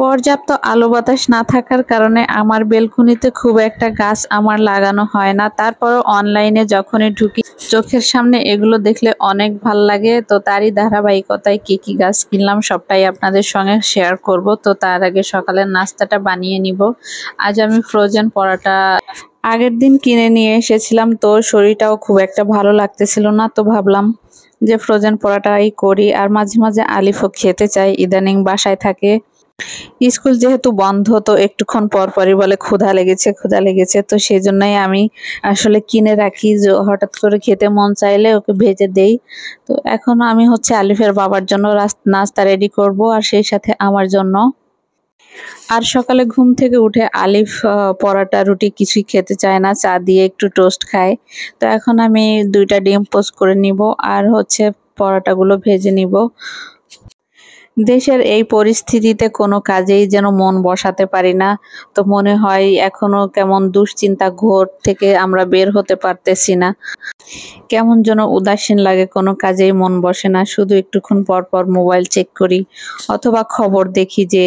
পর্যাপ্ত আলো বাতাস না থাকার কারণে আমার বেলকুনিতে খুব একটা গাছ আমার লাগানো হয় না তারপরও অনলাইনে যখনই ঢুকি চোখের সামনে এগুলো দেখলে অনেক ভাল লাগে তো তারই ধারাবাহিকতায় কি কি গাছ কিনলাম সবটাই আপনাদের সঙ্গে শেয়ার করব তো তার আগে সকালের নাস্তাটা বানিয়ে নিব আজ আমি ফ্রোজেন পরাটা আগের দিন কিনে নিয়ে এসেছিলাম তো শরীরটাও খুব একটা ভালো লাগতেছিল না তো ভাবলাম যে ফ্রোজেন পরাটাই করি আর মাঝে মাঝে আলিফও খেতে চাই ইদানিং বাসায় থাকে স্কুল যেহেতু বন্ধ তো একটুক্ষণ পর পরই বলে ক্ষুধা লেগেছে ক্ষুধা লেগেছে তো সেই জন্যই আমি আসলে কিনে রাখি হঠাৎ করে খেতে মন চাইলে ওকে ভেজে দেই তো এখন আমি হচ্ছে আলিফের বাবার জন্য নাস্তা রেডি করব আর সেই সাথে আমার জন্য আর সকালে ঘুম থেকে উঠে আলিফ পরাটা রুটি কিছুই খেতে চায় না চা দিয়ে একটু টোস্ট খায় তো এখন আমি দুইটা ডিম পোস্ট করে নিব আর হচ্ছে পরোটাগুলো ভেজে নিব দেশের এই পরিস্থিতিতে কোনো কাজেই যেন মন বসাতে পারি না তো মনে হয় এখনো কেমন দুশ্চিন্তা ঘোর থেকে আমরা বের হতে পারতেছি না কেমন যেন উদাসীন লাগে কোনো কাজেই মন বসে না শুধু একটুক্ষণ পর পর মোবাইল চেক করি অথবা খবর দেখি যে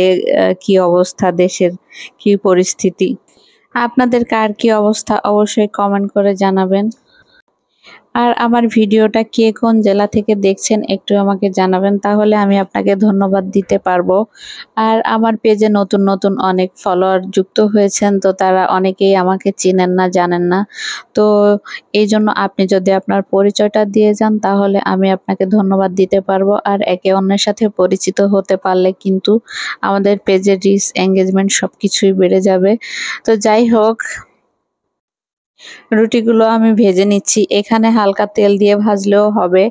কি অবস্থা দেশের কি পরিস্থিতি আপনাদের কার কি অবস্থা অবশ্যই কমেন্ট করে জানাবেন আর আমার ভিডিওটা কে কোন জেলা থেকে দেখছেন একটু আমাকে জানাবেন তাহলে আমি আপনাকে ধন্যবাদ দিতে পারবো আর আমার পেজে নতুন নতুন অনেক ফলোয়ার যুক্ত হয়েছেন তো তারা অনেকেই আমাকে চিনেন না জানেন না তো এই জন্য আপনি যদি আপনার পরিচয়টা দিয়ে যান তাহলে আমি আপনাকে ধন্যবাদ দিতে পারবো আর একে অন্যের সাথে পরিচিত হতে পারলে কিন্তু আমাদের পেজের রিস এঙ্গেজমেন্ট সব কিছুই বেড়ে যাবে তো যাই হোক রুটিগুলো আমি ভেজে নিচ্ছি এখানে হালকা তেল দিয়ে ভাজলেও হবে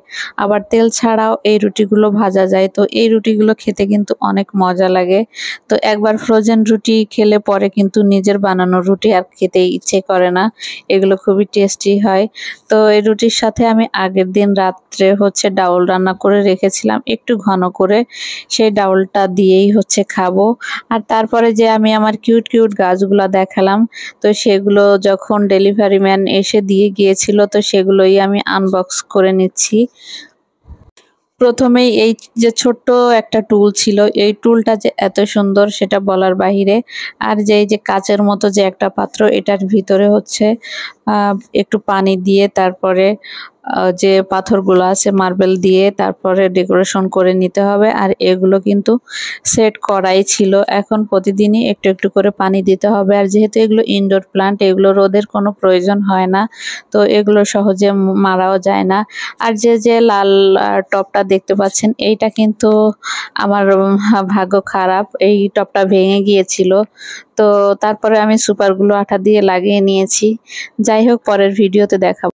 আবার তেল ছাড়াও এই রুটিগুলো ভাজা যায় তো এই রুটিগুলো খেতে কিন্তু অনেক মজা লাগে তো একবার ফ্রোজেন রুটি খেলে পরে কিন্তু নিজের বানানো রুটি আর খেতে ইচ্ছে করে না এগুলো খুবই টেস্টি হয় তো এই রুটির সাথে আমি আগের দিন রাত্রে হচ্ছে ডাউল রান্না করে রেখেছিলাম একটু ঘন করে সেই ডাউলটা দিয়েই হচ্ছে খাবো আর তারপরে যে আমি আমার কিউট কিউট গাছগুলো দেখালাম তো সেগুলো যখন ডেলিভারি ডেলিভারিম্যান এসে দিয়ে গিয়েছিল তো সেগুলোই আমি আনবক্স করে নিচ্ছি প্রথমেই এই যে ছোট্ট একটা টুল ছিল এই টুলটা যে এত সুন্দর সেটা বলার বাহিরে আর যে এই যে কাচের মতো যে একটা পাত্র এটার ভিতরে হচ্ছে একটু পানি দিয়ে তারপরে যে পাথরগুলো আছে মার্বেল দিয়ে তারপরে ডেকোরেশন করে নিতে হবে আর এগুলো কিন্তু সেট করাই ছিল এখন প্রতিদিনই একটু একটু করে পানি দিতে হবে আর যেহেতু এগুলো ইনডোর প্লান্ট এগুলো রোদের কোনো প্রয়োজন হয় না তো এগুলো সহজে মারাও যায় না আর যে যে লাল টপটা দেখতে পাচ্ছেন এইটা কিন্তু আমার ভাগ্য খারাপ এই টপটা ভেঙে গিয়েছিল তো তারপরে আমি সুপারগুলো আঠা দিয়ে লাগিয়ে নিয়েছি যাই হোক পরের ভিডিওতে দেখাবো